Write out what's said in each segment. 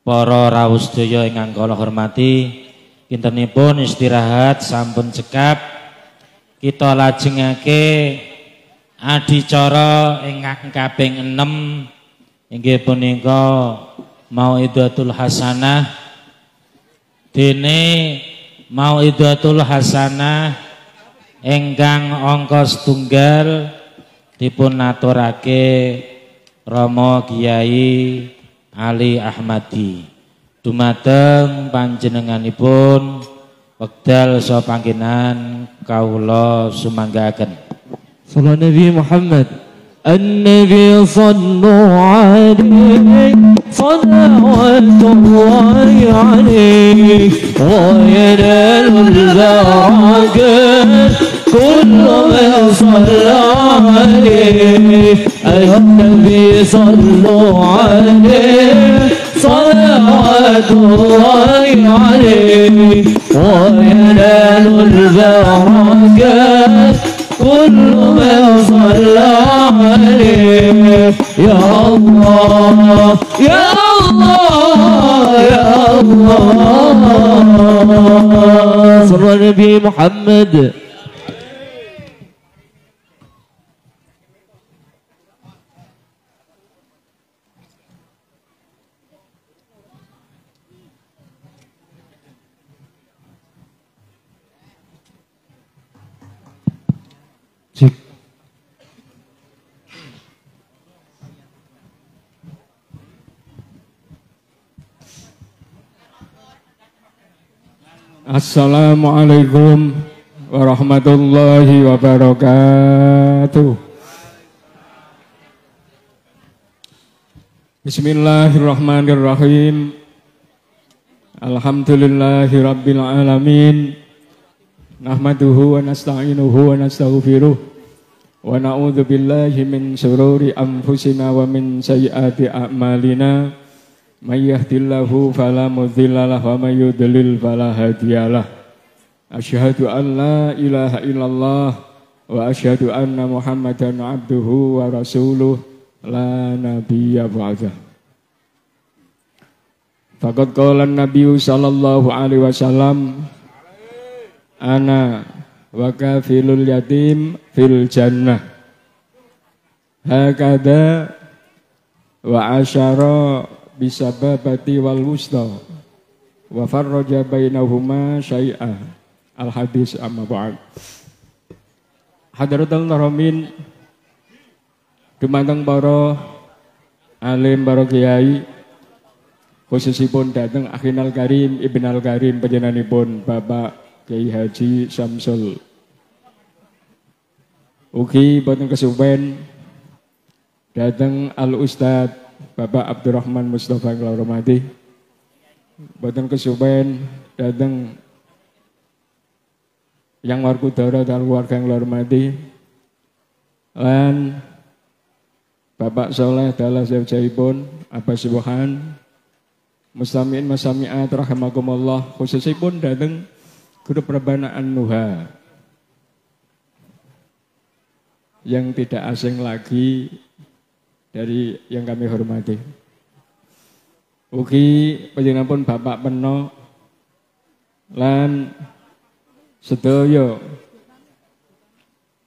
para raus daya ingkang kula hormati kintenipun istirahat sampun cekap kita lajengake adicara ingkang kaping 6 inggih punika mau hasanah dene mauidhatul hasanah ingkang angka setunggal dipun aturake romo Kiai Ali Ahmadi dumateng panjenenganipun wekdal sopangkinan kaula sumanggaaken Sallallahu Nabi Muhammad النبي صلوا عليه صلوات الله عليه وينال البركات كل من صلى عليه النبي صلوا عليه صلوات الله عليه وينال البركات كل من صلى عليه يا الله يا الله يا الله صلى النبي محمد Assalamualaikum warahmatullahi wabarakatuh. Bismillahirrahmanirrahim. Alhamdulillahirabbil alamin. Nahmaduhu wa nasta'inuhu wa nastaghfiruh. Wa na'udzubillahi min syururi anfusina wa min sayyiati a'malina. من يهد الله فلا مضل له ومن يضلل فلا هادي له أشهد أن لا إله إلا الله وأشهد أن محمدا عبده ورسوله لا نبي بعده فقد قال النبي صلى الله عليه وسلم أنا وكافل اليتيم في الجنة هكذا وعشر bisababati wal wusta wa farraja bainahuma syai'a al hadis amma ba'd hadratul naramin dumateng para alim para kiai khususipun dateng akhinal karim ibn al karim panjenenganipun Bapak Kiai Haji Samsul ugi boten kesuwen dateng al ustadz Bapak Abdurrahman Mustafa yang hormati. Badan kesuben datang yang warga udara dan warga yang hormati. dan Bapak Soleh Dalas Jaibun, Abbas Subhan, Mustamin Masamiat khusus khususipun datang grup perbanaan Nuha yang tidak asing lagi dari yang kami hormati. Ugi panjenengan pun Bapak Peno lan sedoyo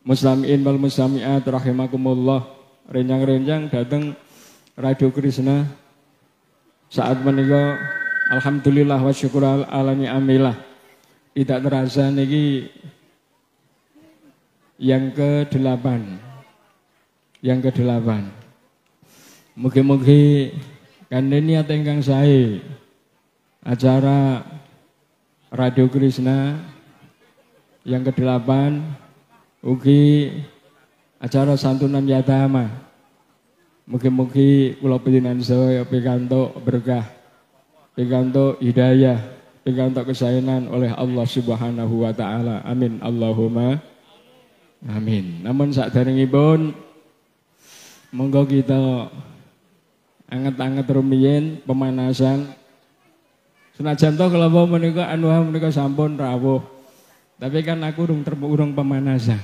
muslimin wal muslimiat rahimakumullah renjang-renjang datang Radio Krishna saat menika alhamdulillah wa syukur al alami amilah tidak terasa niki yang ke-8 yang ke-8 Mugi-mugi kandhe niat ingkang Acara Radio Krishna yang ke-8 ugi acara santunan yatama. Mugi-mugi kula pedinan saya pikantuk berkah, pikantuk hidayah, pikantuk kesayangan oleh Allah Subhanahu wa taala. Amin. Allahumma amin. Namun saat ibon monggo kita anget-anget rumiyin pemanasan senajan to kalau menikah anuah menikah sampun rawuh tapi kan aku urung terurung pemanasan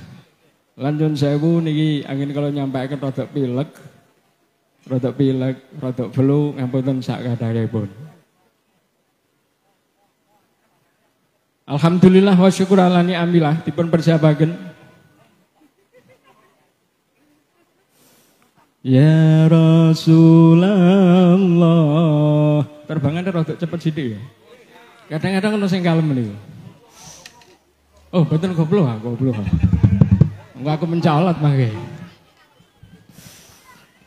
lanjut saya bu niki angin kalau nyampe ke rotok pilek rotok pilek rotok belu ngapunten sak kadaripun Alhamdulillah wa syukur ala amilah dipun persiapaken Ya Rasulullah. Terbangan rada cepat sidik ya. Kadang-kadang kena sing kalem Oh, betul goblok ah, goblok ah. Enggak aku mencolot mangke.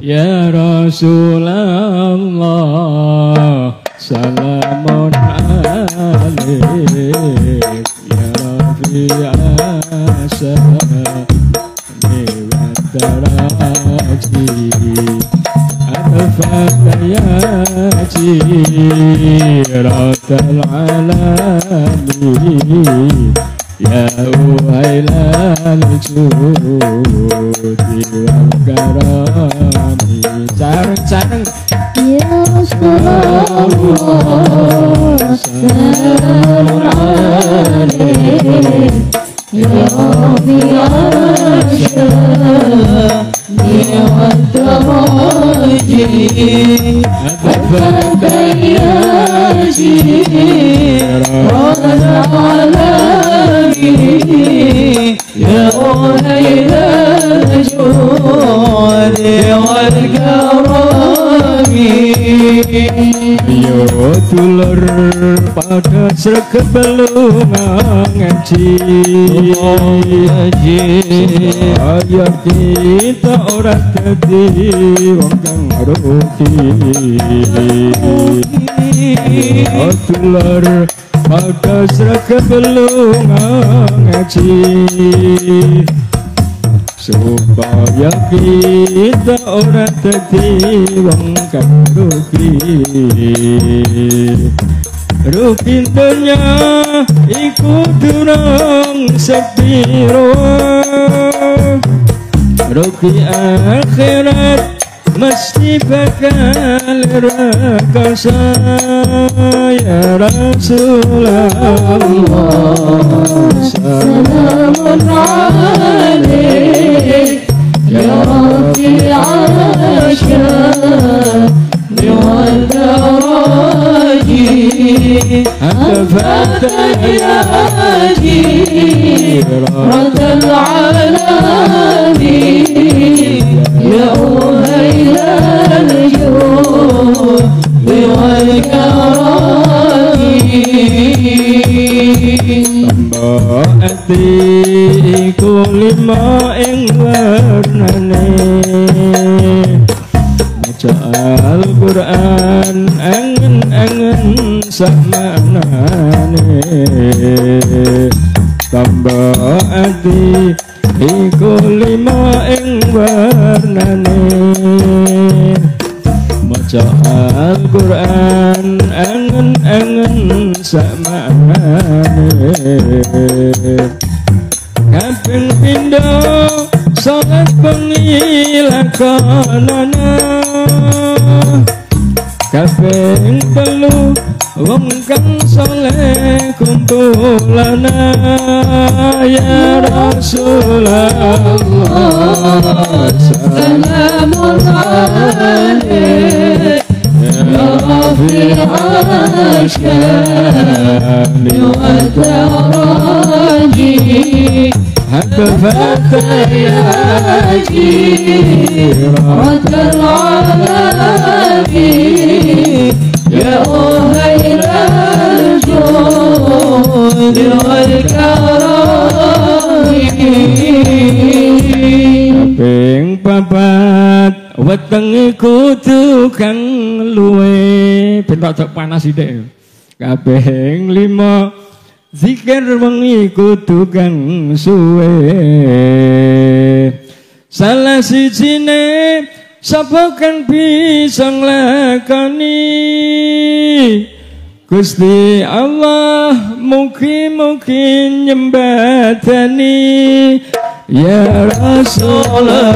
Ya Rasulullah, salamun alik Ya Rabbi ya تراجي أطفأت ياسيرة العالمين يا ويل الجود والكرم sareng-sareng ya Rasulullah sareng يا ربي عشاني والدراجي أفاد ياجي وانا علامي يا أولي الجود والقرب Yo dulur pada sreget belung ngaji ngaji ayo kita ora dadi wong kang rugi Yo dulur pada sreget belung ngaji Sumpa yagi da ora tadi wong kang rugi Rugi dunya iku durung akhirat مشتي بك لرقصا يا رسول الله سلام عليك يا ربي عاشا يوالد راجي أنفت يا أجي رد العلاني ati iku lima ing wernane maca Al-Qur'an angen-angen samanane tambo ati iku lima ing wernane bacaan Quran angen angen sama kaping pindo sholat pengilakonana kaping peluh wong kang soleh kumpulana ya Rasulullah salamun alaik في عشقان وتراجي هب فتياكي رد العالمين يا أهل Ping babat weteng kudu kang luwe bentok tok panas iki kabeh lima zikir wengi kudu kang suwe salah siji ne Gusti Allah mungkin-mungkin nyembatani Ya Rasulullah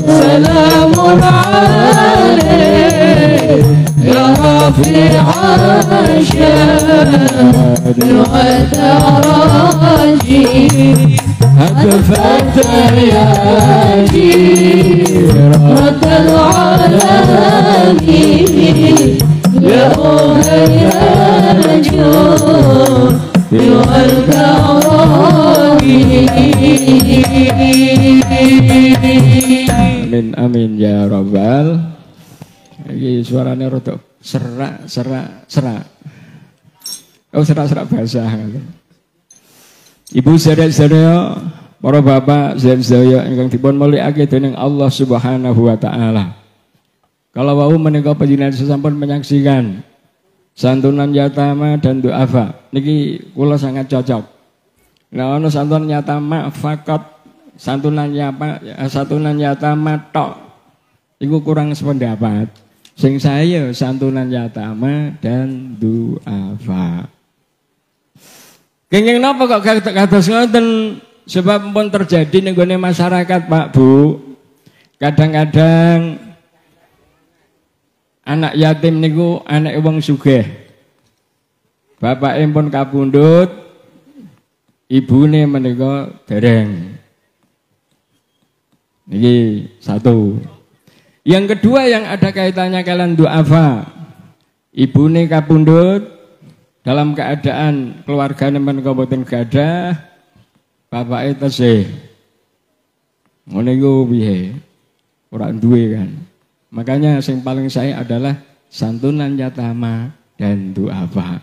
Salamun alaih Ya Rafi Ashad Nu'ataraji هتفت يا رب العالمين Amin amin ya robbal. Iki suaranya rotok serak serak serak. Oh serak serak basah. Ibu sedaya sedaya para bapak sedaya sedaya ingkang dipun mulyakake dening Allah Subhanahu wa taala. Kalau wau menika panjenengan sesampun menyaksikan santunan yatama dan duafa. Niki kula sangat cocok. Nah ono santunan yatama fakat santunan yapa eh, santunan yatama tok. Iku kurang sependapat. Sing saya santunan yatama dan duafa. Kenging napa kok kados ngoten? Sebab pun terjadi nih masyarakat Pak Bu. Kadang-kadang Anak yatim niku anak wong bapak impun kabundut ibu ini menikah dereng. Ini satu. Yang kedua yang ada kaitannya kalian duafa. ini kabundut dalam keadaan keluarga nemen kabupaten gadah, bapak itu sih iku bihe, orang duwe kan. Makanya yang paling saya adalah santunan yatama dan doa apa.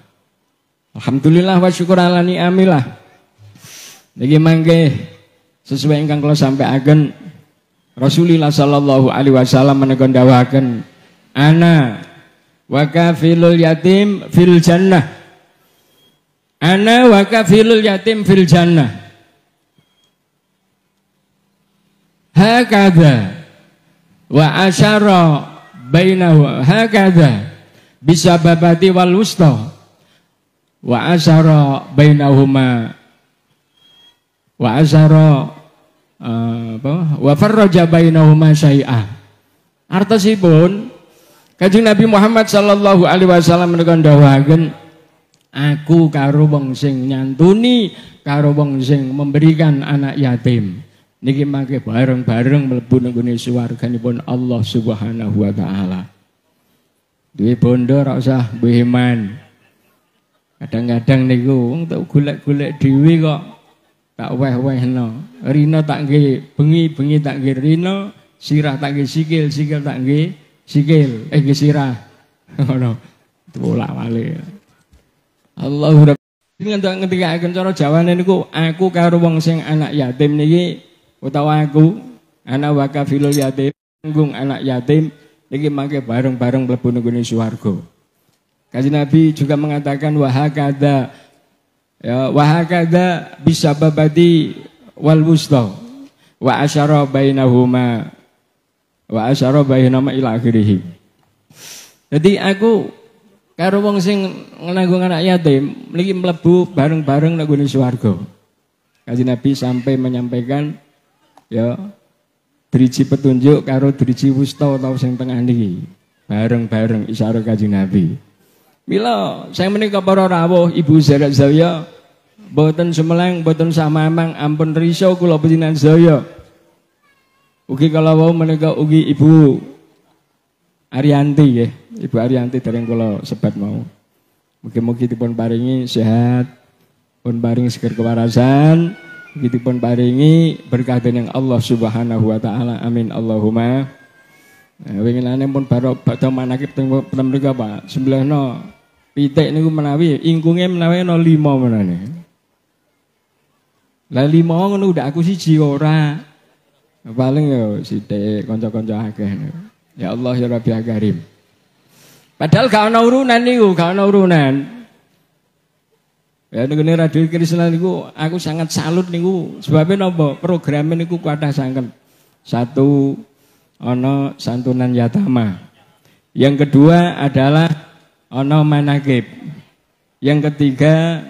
Alhamdulillah wa syukur ala ni'amilah. Niki mangke sesuai ingkang kula sampai agen Rasulullah sallallahu alaihi wasallam menika dawuhaken ana wa kafilul yatim fil jannah. Ana wa kafilul yatim fil jannah. Hakadha wa asyara bainahu hakadha babati wal wusta wa asyara bainahuma wa asyara eh, apa wa farraja bainahuma syai'a artosipun Kanjeng Nabi Muhammad sallallahu alaihi wasallam menika ndhawuhaken aku karo wong sing nyantuni karo wong sing memberikan anak yatim niki mangke bareng-bareng mlebu gone swarganipun Allah Subhanahu wa taala. Duwe bondo ora usah beheman. Kadang-kadang niku wong tak golek-golek dhewe kok tak weh-wehno. Rino tak nggih bengi-bengi tak nggih rino, sirah tak nggih sikil, sikil tak nggih sikil, eh nggih sirah. Ngono. Tulak wale. Allahu Rabbi. Ini ketika akan cara Jawane niku aku karo wong sing anak yatim niki utawa aku anak wakafilul yatim tanggung anak yatim iki mangke bareng-bareng mlebu nggone swarga. Nabi juga mengatakan wahakada ya wahakada bisa babadi wal wusta wa asyara bainahuma wa asyara bainahuma ila akhirih. Jadi aku karo wong sing nanggung anak yatim niki mlebu bareng-bareng nang swarga. Kaji Nabi sampai menyampaikan ya driji petunjuk karo driji wusta tau sing tengah niki bareng-bareng isyarat kaji Nabi Mila saya menikah para rawuh ibu jarak saya boten semeleng boten Emang ampun riso kula pecinan saya ugi kalau menikah ugi ibu Arianti ya Ibu Arianti dari yang kula sebat mau Mungkin-mungkin dipun paringi sehat, pun paring seger kewarasan, gitu pun paringi berkah dening Allah Subhanahu wa taala. Amin Allahumma. Eh, winginane pun barok badha manakib teng mriku Pak. Pitek pitik niku menawi ingkunge menawi lima 5 menane. Lah 5 ngono udah aku siji ora. Paling si ya sithik kanca-kanca akeh. Ya Allah ya Rabbi Karim. Padahal gak ana urunan niku, gak ana urunan. Ya nggone Radio Krishna niku aku sangat salut nih niku sebabnya nopo program ini niku kuatah sangat Satu ono santunan yatama. Yang kedua adalah ono manakib. Yang ketiga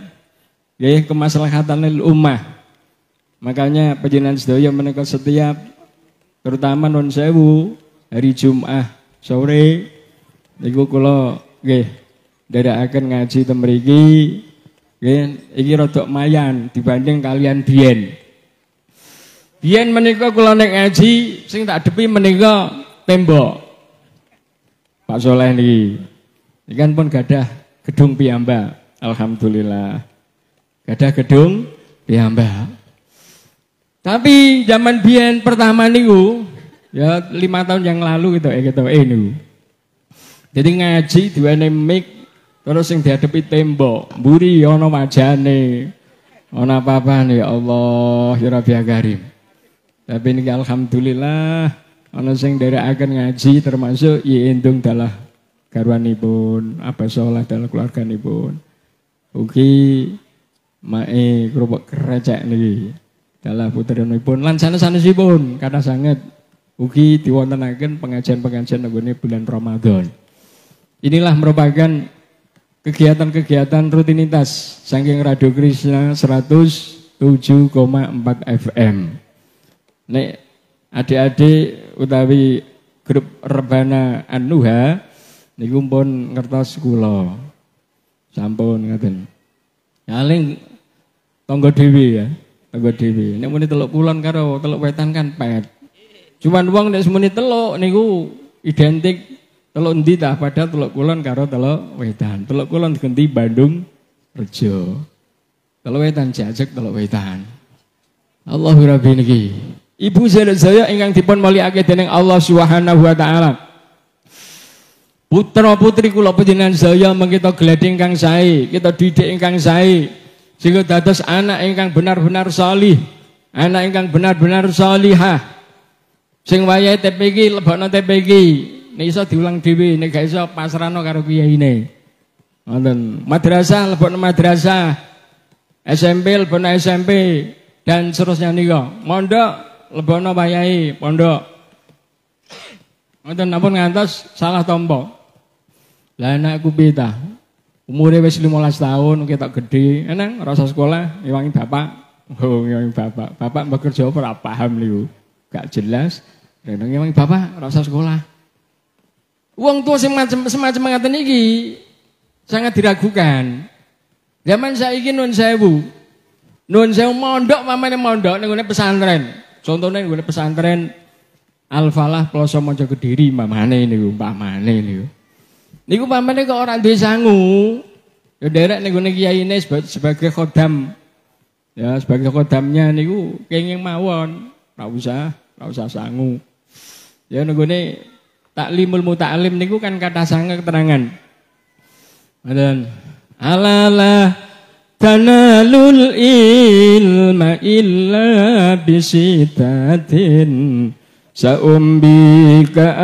ya kemaslahatan ummah. Makanya pejalan sedaya menekan setiap terutama non sewu hari Jumat nih sore niku kula nggih akan ngaji temeriki ini rodok mayan dibanding kalian bien bien menikah kula nek ngaji sing tak depi menikah tembok. Pak Soleh ini, ini kan pun gadah gedung piyamba, Alhamdulillah. Gadah gedung piyamba. Tapi zaman bien pertama niku ya lima tahun yang lalu gitu eh gitu eh niku. Jadi ngaji duwene mik Terus sing dihadapi tembok, buri yono ya majane. ona apa nih ya Allah, ya Rabbi Agarim. Tapi ini alhamdulillah ono sing akan ngaji termasuk ya endung dalah ibun apa sholat dalah ibun uki mae kerupuk kerecek nih, Dalah lansana sana sih ibun karena sangat Uki diwontenaken pengajian-pengajian nggone bulan Ramadan. Inilah merupakan Kegiatan-kegiatan rutinitas saking Radio Krishna 107,4 FM. Nek adik-adik utawi grup Rebana Anuha niku pun ngertos kula. Sampun ngaten. Paling tonggo dhewe ya, tonggo dewi. Nek muni teluk kulon karo teluk wetan kan pet. Cuman wong nek semene teluk niku identik Teluk endi tak pada, teluk kulon karo teluk wetan. Teluk kulon ganti Bandung Rejo. Teluk wetan Jajak teluk wetan. Allahu rabbi niki. Ibu sedaya ingkang dipun mulyakake dening Allah Subhanahu wa taala. Putra putri kula panjenengan saya mengkita gleding kang sae, kita didik kang sae. Sehingga dados anak ingkang benar-benar salih, anak ingkang benar-benar salihah. Sing wayahe TPG lebokno TPG, nek iso diulang dhewe, nek gak iso pasrahno karo ini, Ngoten. Madrasah lebokno madrasah, SMP lebokno SMP dan seterusnya nika. Mondok lebokno wayahe pondok. Ngoten ampun ngantos salah tompo. Lah anakku beta. umurnya wis 15 tahun, ketok gede, enang rasa sekolah ngewangi bapak. Oh, ngewangi bapak. Bapak bekerja apa apa, paham liu, Gak jelas. Reneng ngewangi bapak rasa sekolah. Uang tua semacam semacam mengatakan ini sangat diragukan. Zaman saya ingin non saya bu, non saya mondok mamanya mondok nenggune pesantren. Contohnya nenggune pesantren Al Falah Pulau Mojo Kediri mamane ini bu, mamane ini bu. Niku pamane ke orang duwe sangu. Ya derek nenggune kiai ini sebagai kodam. Ya sebagai kodamnya niku kenging mawon. Ora usah, ora usah sangu. Ya nenggune Taklimul muta'alim niku kan kata sangka keterangan. Dan Alala tanalul ilma illa bisitatin ka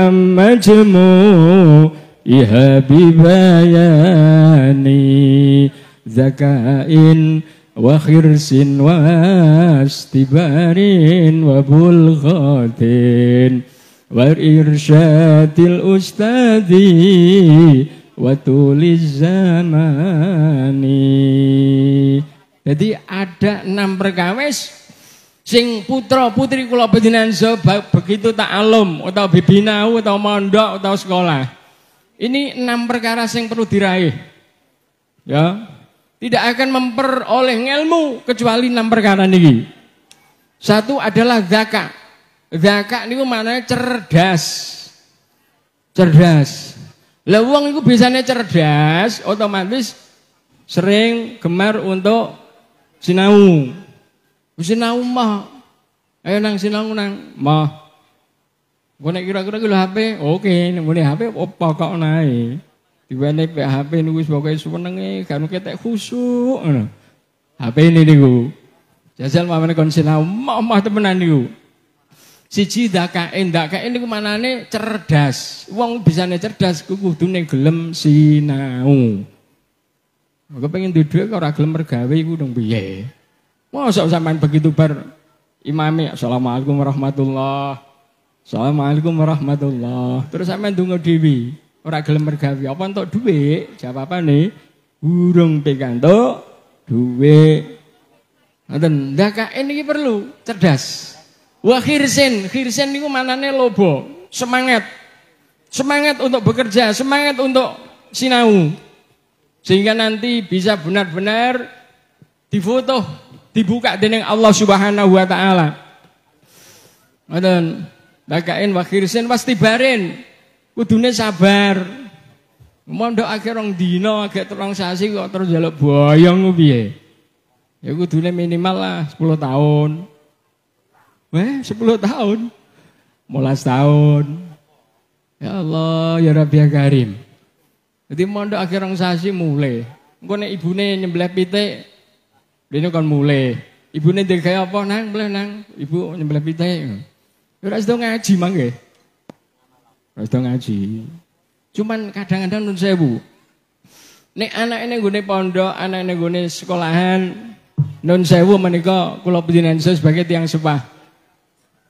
amajmu iha bibayani zakain wa khirsin wa astibarin wa bulghatin وإرشاد الأستاذ watulis zamani jadi ada enam perkawis sing putra putri kula pedinan begitu tak alum atau bibinau atau mondok atau sekolah ini enam perkara sing perlu diraih ya tidak akan memperoleh ilmu kecuali enam perkara ini satu adalah zakat Zakat niku maknane cerdas. Cerdas. Lah wong iku biasanya cerdas, otomatis sering gemar untuk sinau. Sinau mah. Ayo nang sinau nang mah. Gue kira-kira gue HP, oke, okay. HP opo kau naik. Diwene pek HP gue sebagai pokoke suwenenge, gak ketek khusuk HP ini nih gue, Jajal mamane kon sinau, mah temenan gue. Siji dakae, dakae niku manane cerdas. Wong bisane cerdas ku kudune gelem sinau. Aku pengen duduk kok ora gelem mergawe iku nang piye? Mosok sampean begitu bar imami assalamualaikum warahmatullah. Assalamualaikum warahmatullah. Terus sampean ndonga dewi, ora gelem mergawe apa entuk dhuwit? Jawabane burung pikantuk dhuwit. Ngoten, dakae niki perlu cerdas. Wa khirsin, khirsin niku manane lobo, semangat. Semangat untuk bekerja, semangat untuk sinau. Sehingga nanti bisa benar-benar difoto, dibuka dening Allah Subhanahu wa taala. Ngoten. Bakain wa khirsin pasti barin. Kudune sabar. Mondok akhir rong dino, agak terong sasi kok terus jaluk boyong piye. Ya kudune minimal lah 10 tahun. Weh, 10 tahun. Mulai setahun. Ya Allah, ya Rabbi ya Karim. Jadi mondok akhirang sasi mulai. Engko ibu ibune nyembelih pitik, Ini kan mulai. Ibu dari kayak apa nang, mulai nang, ibu nyembelih pitik. Ya ora ngaji mangke. Ora itu ngaji. Cuman kadang-kadang nun bu. Nek anak ini gue pondok, anak ini gue sekolahan, nun saya bu menikah, kulo saya sebagai tiang sepah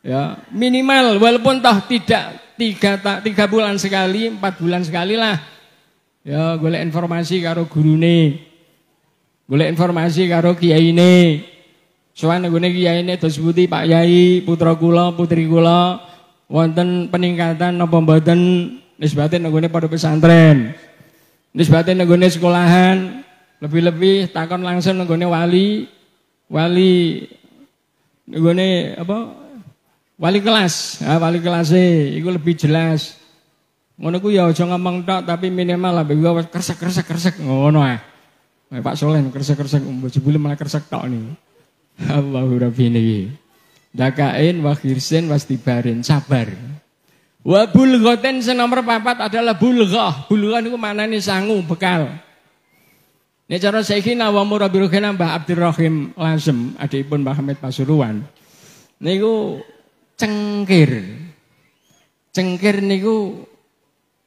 ya minimal walaupun toh tidak tiga tak tiga bulan sekali empat bulan sekali lah ya boleh informasi karo guru gurune boleh informasi karo kiai ini. soalnya gue kiai ini terus putih Pak Yai putra kula putri kula wonten peningkatan pembuatan nisbatin nisbate nggone pada pesantren nisbate nggone sekolahan lebih-lebih takon langsung nggone wali wali gue apa Wali kelas, ya, wali kelas sih, e, itu lebih jelas. Ngono ku ya aja ngomong tok tapi minimal lah gua kersek-kersek-kersek ngono ah. Eh, Pak Solen kersek-kersek jebule malah kersek tok nih. Allahu rabbi niki. Dakain wa khirsin wastibarin sabar. Wa bulghatin senomor nomor papat adalah bulghah. Bulghah mana nih sangu bekal. Ini cara saya kira wa Ruhin Mbah Abdurrahim Lazem, adikipun Mbah Hamid Pasuruan. Nih Niku cengkir. Cengkir niku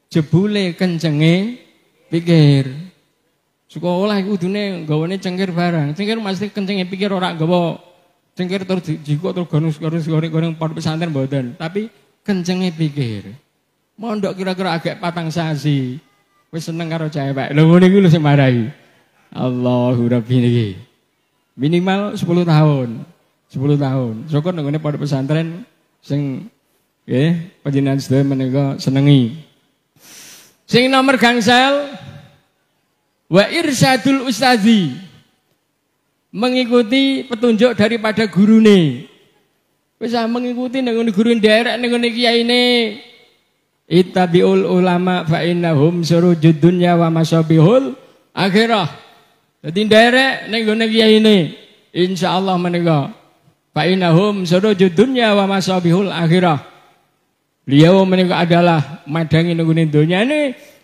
jebule kencenge pikir. olah iku kudune gawane cengkir barang. Cengkir mesti kencenge pikir orang gawa. Cengkir terus jiko terus gonus-gonus goreng-goreng pada pesantren mboten. Tapi kencenge pikir. Mondok kira-kira agak patang sasi. Wis seneng karo cewek. pak ngene iku lho sing marahi. Allahu Rabbi niki. Minimal sepuluh tahun. sepuluh tahun. Syukur nang pada pesantren sing ya, panjenengan sedaya menika senengi. Sing nomor gangsel wa irsyadul ustazi mengikuti petunjuk daripada gurune. Bisa ah, mengikuti dengan guru daerah dengan nang ini. Itabiul ulama fa innahum surujud dunya wa masabihul akhirah. Jadi daerah ning ini, insya insyaallah menegak. Fa innahum suruh dunya wa masabihul akhirah. Beliau menika adalah madangi nenggone ini.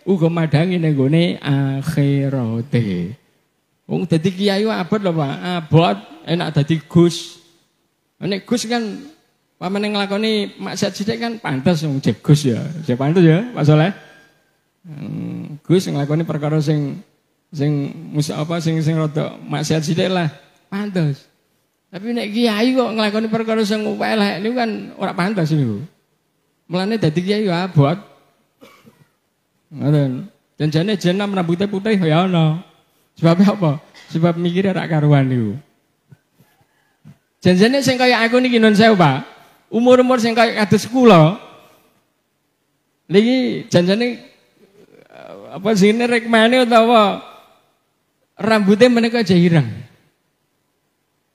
uga madangi nenggone akhirate. Wong dadi kiai abot lho Pak, abot enak dadi Gus. Nek Gus kan pamane nglakoni maksiat sithik kan pantas wong jek Gus ya. Jek pantes ya, Pak Saleh. Hmm, Gus nglakoni perkara sing sing musa apa sing sing rada maksiat sithik lah Pantas. Tapi nek kiai kok nglakoni perkara sing elek niku kan ora pantas niku. Mulane dadi kiai ya abot. Ngoten. Dan jane jenam rambutnya putih ya ana. Sebab apa? Sebab mikirnya rak karuan niku. Janjane sing kaya aku niki nun sewu, Pak. Umur-umur sing kaya kados kula. Niki janjane eh, apa sini rekmane utawa rambutnya menika aja ireng.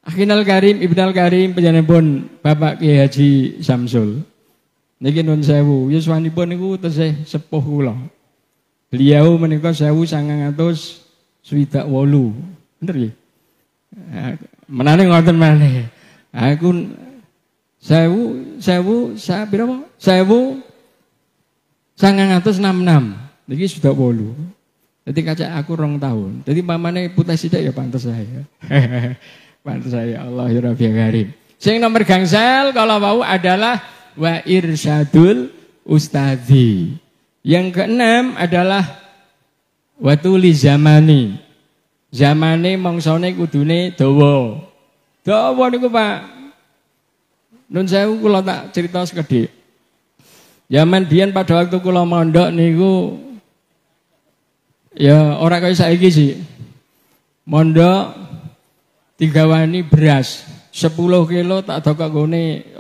Akhinal Karim, Al Karim panjenenganipun Bapak Kiai Haji Samsul. Niki nun sewu, pun niku tesih sepuh kula. Beliau menika 1928. Bener nggih? Menane ngoten mana? Aku sewu sewu sewu sangang atas enam enam. Niki sudah wolu. Jadi kaca aku rong tahun. Jadi mamane putih tidak ya pantas saya. Pansa Allah ya Rabbi Karim. Sing nomor gangsal kalau mau adalah wa irsyadul ustadi. Yang keenam adalah watuli zamani. Zamane mongsone kudune dawa. Dawa niku Pak. Nun saya kula tak cerita sekedhik. Zaman biyen pada waktu kula mondok niku ya ora kaya saiki sih. Mondok tiga wani beras sepuluh kilo tak tahu kak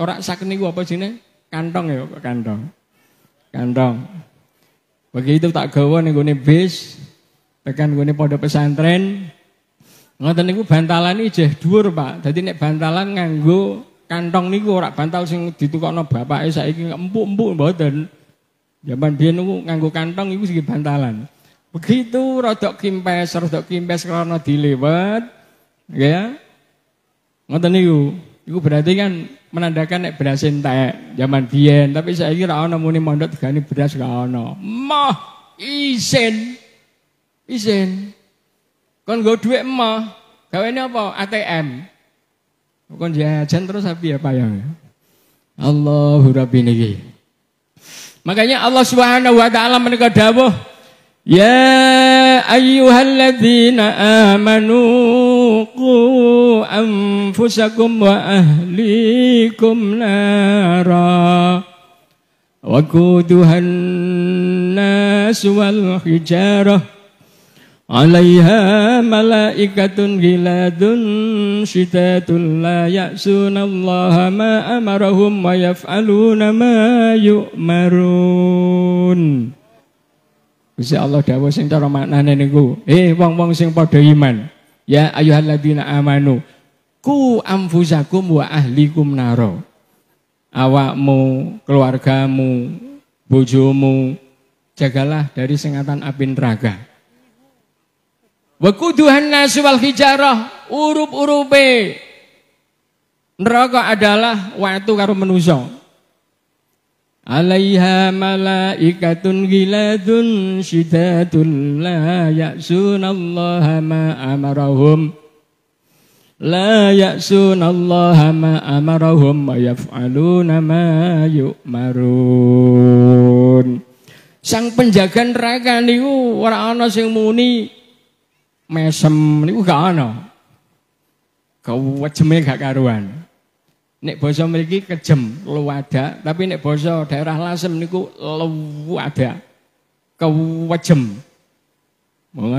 orang sakit sak gue apa sini kantong ya kok kantong kantong begitu tak gawa nih gune bis tekan gune pada pesantren ngoten gue bantalan ini jeh dur Pak jadi nek bantalan nganggu kantong gue ora bantal sing bapak saya ini empuk-empuk mboten zaman biyen niku nganggu kantong iku segi bantalan begitu rodok kimpes rodok kimpes karena dilewat Ya. Ngoten niku. Iku berarti kan menandakan nek beras entek zaman biyen, tapi saiki ra ana muni mondok digani beras ra ana. Mah izin, Isin. Kon nggo dhuwit mah. Gawene apa? ATM. Kon jajan terus api ya payang. Allahu Rabbi niki. Makanya Allah Subhanahu wa taala menika dawuh يا أيها الذين آمنوا قوا أنفسكم وأهليكم نارا وقودها الناس والحجارة عليها ملائكة غلاد شتات لا يأسون الله ما أمرهم ويفعلون ما يؤمرون Bisa Allah dawuh sing cara maknane niku. Eh wong-wong sing padha iman. Ya ayyuhalladzina amanu ku amfusakum wa ahlikum naro. Awakmu, keluargamu, bojomu, jagalah dari sengatan api neraka. Wakuduhan nasi wal hijarah urup urupe. Neraka adalah waktu karo menuso. Alaiha malaikatun giladun syidatun la ma ma'amarahum La ya'sunallaha ma'amarahum wa yaf'aluna ma yu'marun Sang penjaga neraka niku orang ana yang muni mesem niku gak ana. Kau wajeme gak karuan. Nek basa mriki kejem luwada, tapi nek Boso daerah Lasem niku luwada. kewajem. Mau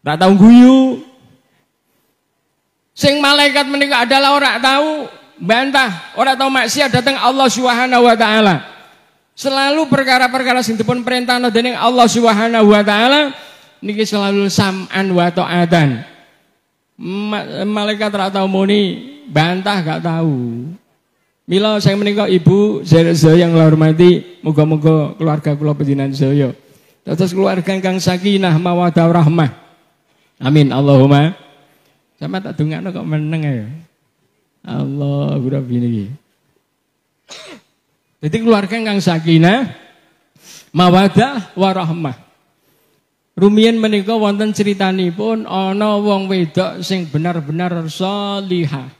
Tak tahu guyu. Sing malaikat menika adalah orang tahu bantah, orang tahu maksiat datang Allah Subhanahu wa taala. Selalu perkara-perkara sing perintah perintahno dening Allah Subhanahu wa taala niki selalu sam'an wa ta'atan. malaikat tak tahu muni bantah gak tahu. milo saya menikah ibu, saya yang hormati, moga-moga keluarga kulo pedinan Zoyo. Terus keluarga kang sakinah mawadah rahmah. Amin Allahumma. Sama tak dengar kok meneng ya. Allah Rabbi niki. Jadi keluarga kang sakinah mawadah warahmah. Rumiyin menikah wonten pun ono wong wedok sing benar-benar solihah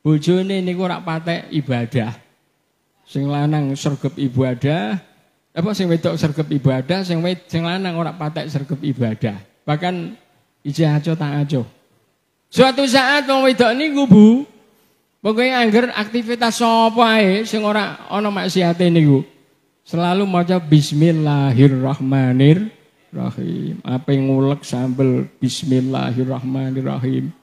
Bojone niku ora patek ibadah. Sing lanang sergep ibadah, apa sing wedok sergep ibadah, sing wed sing lanang ora patek sergep ibadah. Bahkan ijah aco tak aco. Suatu saat wong wedok niku Bu, pokoke angger aktivitas sapa ae sing ora ana maksiate niku. Selalu maca bismillahirrahmanirrahim. Apa yang ngulek sambil bismillahirrahmanirrahim.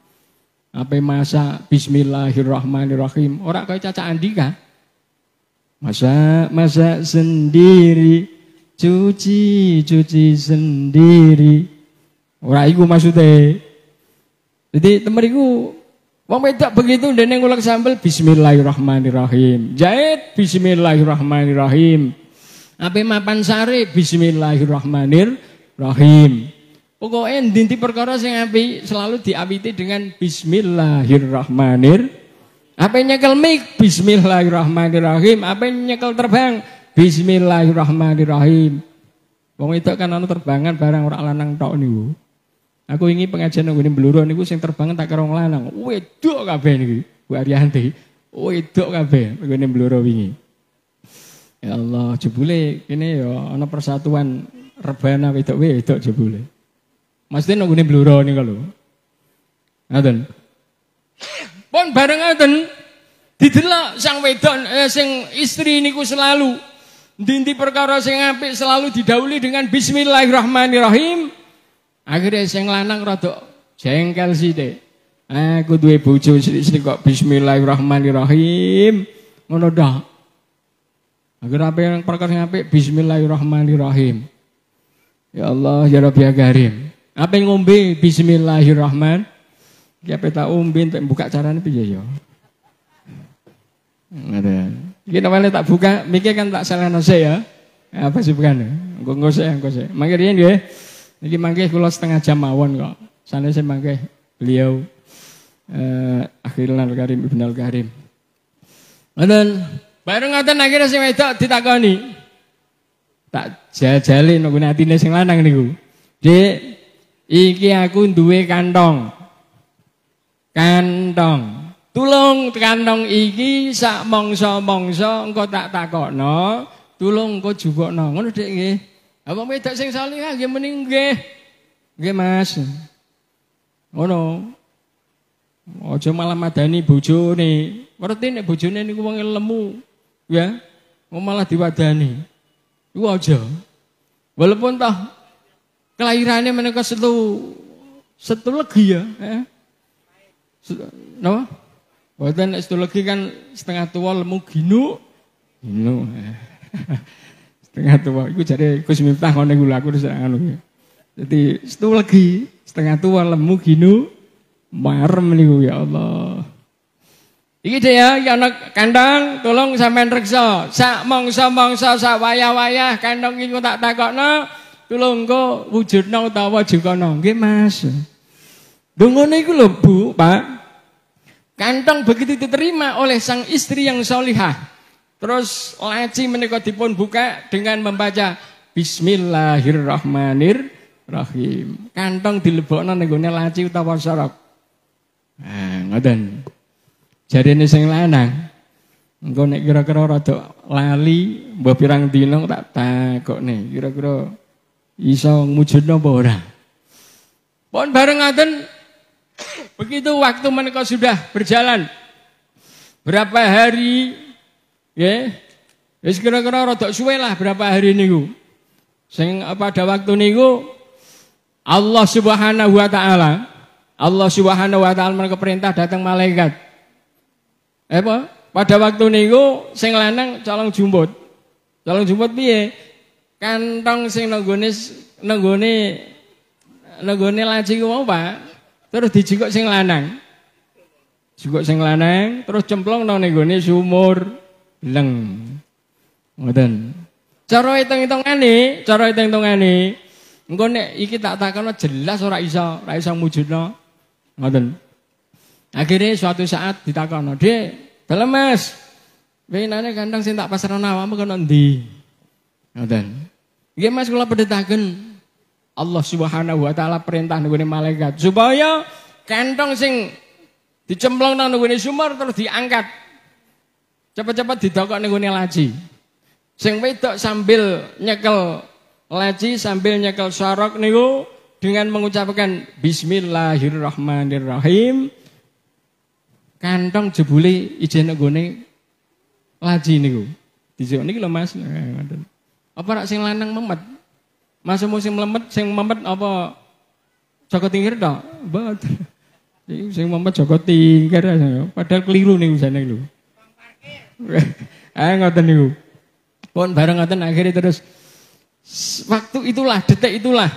Apa masa bismillahirrahmanirrahim. Orang kaya Caca Andika. Masa masa sendiri cuci cuci sendiri. Orang itu maksudnya. Jadi temen Wang wong wedok begitu yang ngulek sambel bismillahirrahmanirrahim. Jahit bismillahirrahmanirrahim. Apa mapan sari bismillahirrahmanirrahim. Pokoknya dinti perkara sing api selalu diawiti dengan Bismillahirrahmanirrahim. Apa nyekel mik Bismillahirrahmanirrahim. Apa yang nyekel terbang Bismillahirrahmanirrahim. Wong itu kan anu terbangan barang orang lanang tok bu. Aku ingin pengajian nang ngene Blora niku sing terbangan tak kerong lanang. Wedok kabeh niki. Bu Ariyanti. Wedok kabeh ini beluru wingi. Ya Allah, jebule kene ya anak persatuan rebana wedok-wedok jebule. Maksudnya nunggu bluro nih kalau. Ngaten. Pon bareng ngaten didelok sang wedon eh, sing istri ku selalu dinti perkara sing apik selalu didahului dengan bismillahirrahmanirrahim. Akhirnya sing lanang rada jengkel sithik. Aku eh, duwe bojo sithik kok bismillahirrahmanirrahim. Ngono dah. Akhirnya apa yang perkara sing apik bismillahirrahmanirrahim. Ya Allah ya Rabbi ya Karim. Apa yang ngombe bismillahirrahman. Ki ape ombe untuk buka caranya piye ya. Ada kita namanya tak buka, mikir kan tak salah nase ya. Apa sih bukan? Enggak engko sik, engko sik. dia ini nggih. Niki setengah jam awan kok. Sana saya mangke beliau eh Akhirul Karim ibn Al Karim. Ngoten. Bareng ngoten akhirnya sing wedok ditakoni. Tak jajali nunggu atine sing lanang niku. Dik, Iki aku duwe kantong. Kantong. Tulung kantong iki sak mangsa-mangsa engko tak takokno, tulung engko jupukno. Ngono Dik nggih. Apa wedok sing salihah nggih mending nggih. Nggih Mas. Ngono. Aja malah madani bojone. Ngerti nek bojone niku wong lemu, ya. Mau malah diwadani. Iku aja. Walaupun toh Kelahirannya mereka satu satu lagi ya. Eh. Napa? Boten satu lagi kan setengah tua lemu ginu. Ginu. Eh. setengah tua iku cari Gus Miftah ngene kula aku wis ngono. Jadi ya. satu lagi setengah tua lemu ginu marem nih ya Allah. Iki deh ya, ya anak kandang, tolong sampean reksa. Sak mongso mongso sak wayah wayah kandang iki tak no engko wujudna utawa jukana. Nggih, Mas. Dungone iku lho, Bu, Pak. Kantong begitu diterima oleh sang istri yang solihah. Terus laci menikah dipun buka dengan membaca Bismillahirrahmanirrahim. Kantong ning gone laci utawa sorok. Nah, ngoten. Jarene sing lanang engko nek kira-kira rada lali mbah pirang dina tak takokne kira-kira iso mujud apa ora. pon bareng ngaten begitu waktu menika sudah berjalan berapa hari ya wis kira-kira rada suwe lah berapa hari niku sing pada waktu niku Allah Subhanahu wa taala Allah Subhanahu wa taala menika perintah datang malaikat eh apa pada waktu niku sing lanang calon jumbut calon jumbut piye Kantong sing nenggone nenggone nenggone laci ku mau, Pak. Terus dijikok sing lanang. Jikok sing lanang, terus cemplong nang nenggone sumur leng. Ngoten. Cara hitung-hitungane, cara hitung-hitungane, engko nek iki tak takono jelas ora iso, ora iso mujudno. Ngoten. Akhirnya suatu saat ditakono, "Dek, Belemes. nanya kandang sing tak pasar awakmu kena ndi?" Ngoten. Nggih Mas kula pendetaken Allah Subhanahu wa taala perintah nggone malaikat supaya kentong sing dicemplong nang nggone sumur terus diangkat. Cepet-cepet didokok nggone laci, Sing wedok sambil nyekel laci sambil nyekel sorok niku dengan mengucapkan bismillahirrahmanirrahim kantong jebule ijen nggone laji niku. Dijuk niki lho Mas. Nah, Ngoten. Apa rak sing lanang memet? Masuk musim lemet sing memet apa Joko Tingkir dong, Mboten. sing memet Joko Tingkir padahal keliru nih misalnya lu. Eh nggak tahu Pun bareng tahu, akhirnya terus waktu itulah detik itulah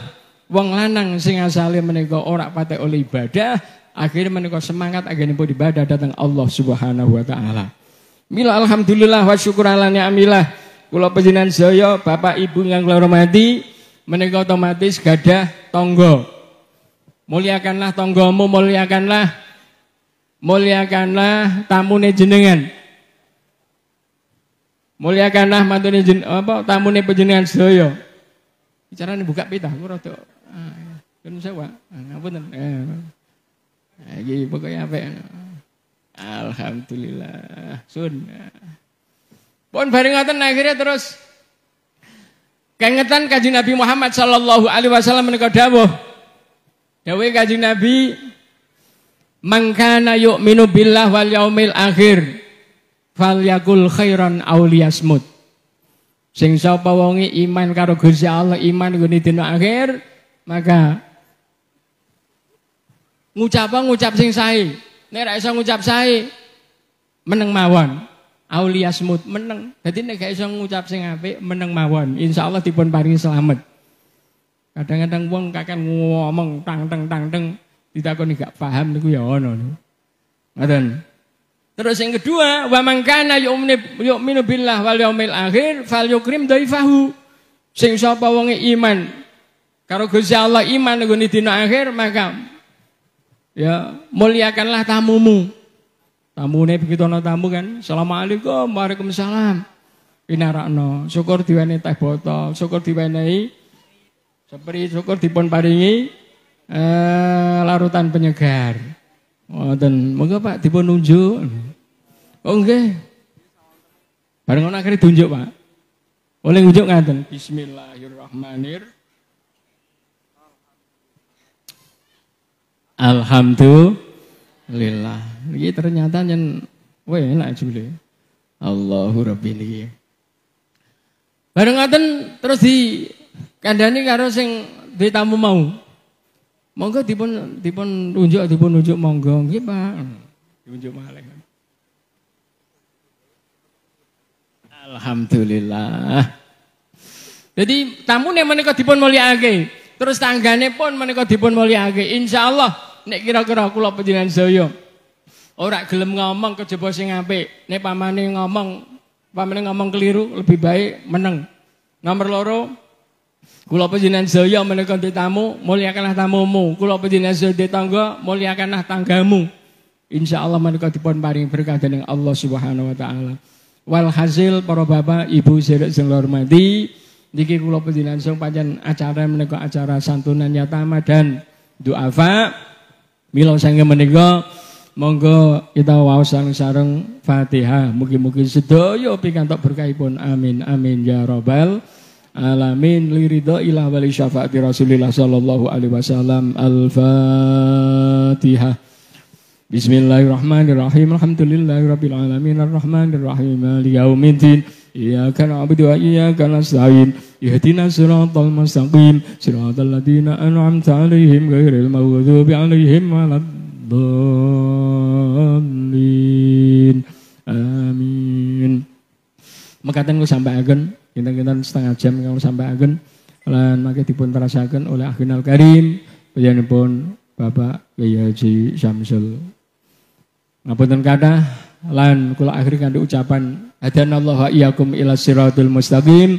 wong lanang sing asalnya menegok orang pate oleh ibadah akhirnya menegok semangat akhirnya ibu ibadah datang Allah Subhanahu wa taala. Mila alhamdulillah wa syukur ala ni'amillah kula pesinan soyo, Bapak Ibu yang kula hormati menika otomatis gadah tonggo. Muliakanlah tonggomu, muliakanlah muliakanlah tamune jenengan. Muliakanlah matune jen, apa tamune panjenengan Bicara ini buka pita aku rada. Nyun ah, iya. kan sewa. Ah, Ngapunten. Eh. Ah, pokoknya apa? ya? Alhamdulillah. Sun. Pun bareng akhirnya terus kengetan kaji Nabi Muhammad Shallallahu alaihi wasallam menegok dabo dawai kaji Nabi mangkana yuk billah wal yaumil akhir falyakul khairan aulia liyasmut. Sing sapa wonge iman karo Gusti Allah, iman nggone dina akhir, maka ngucap ngucap sing sae. Nek ra ngucap sae meneng mawon. Aulia semut meneng. Jadi nek gak iso ngucap sing apik meneng mawon. Insya Allah dipun paringi selamat. Kadang-kadang wong kakek ngomong tang tang tang tang ditakoni gak paham niku ya ono. Ngoten. Terus yang kedua, wa man kana yu'minu billah wal yaumil akhir falyukrim dhaifahu. Sing sapa wonge iman karo Gusti Allah iman nggone dina akhir maka ya muliakanlah tamumu. Tamu nih begitu ada tamu kan, Assalamualaikum, Waalaikumsalam. Pinarakno, syukur diwani teh botol, syukur diwani, seperti syukur dipun paringi eh, larutan penyegar. Oh dan moga Pak dipun nunjuk. Oh nggih. Bareng orang akhirnya tunjuk Pak. Oleh nggak ngaten, Bismillahirrahmanirrahim. Alhamdulillah. Alhamdulillah. Ini ternyata yang wah enak jule. Allahu Rabbi niki. Bareng ngaten terus di kandani karo sing ditamu tamu mau. Monggo dipun dipun unjuk dipun unjuk monggo nggih Pak. Diunjuk malih. Alhamdulillah. Jadi tamu nih menikah dipun lagi. Terus tanggane pun menikah dipun lagi. Insya Allah nek kira-kira lo panjenengan Zoyo. ora gelem ngomong kejaba sing apik. Nek pamane ngomong, pamane ngomong keliru lebih baik menang. Nomor loro Kula panjenengan sedaya menika tamu, muliakanlah tamumu. Kula panjenengan sedaya tangga, muliakanlah tanggamu. Insya Allah menika dipun paring berkah dening Allah Subhanahu wa taala. Walhasil para bapak, ibu sedherek sing hormati, niki kula panjenengan pancen acara menika acara santunan yatama dan duafa. Mila sange menika monggo kita waos sareng Fatihah. Mugi-mugi sedaya pikantuk berkahipun. Amin amin ya rabbal alamin lirido ilah wali syafaati Rasulillah sallallahu alaihi wasallam. Al-Fatihah. Bismillahirrahmanirrahim. Alhamdulillahirabbil alamin arrahmanirrahim maliki yaumiddin. Iyyaka na'budu wa iyyaka nasta'in. يهدنا الصراط المستقيم صراط الذين أنعمت عليهم غير المغضوب عليهم ولا الضالين Amin. Mekaten sampai agen, kinten-kinten setengah jam sampai agen, lan mangke dipun terasaken oleh Akhirul Karim pun Bapak Kyai Haji Syamsul. Ngapunten kathah lan kula akhiri kanthi ucapan hadanallahu iyyakum ila siratul mustaqim.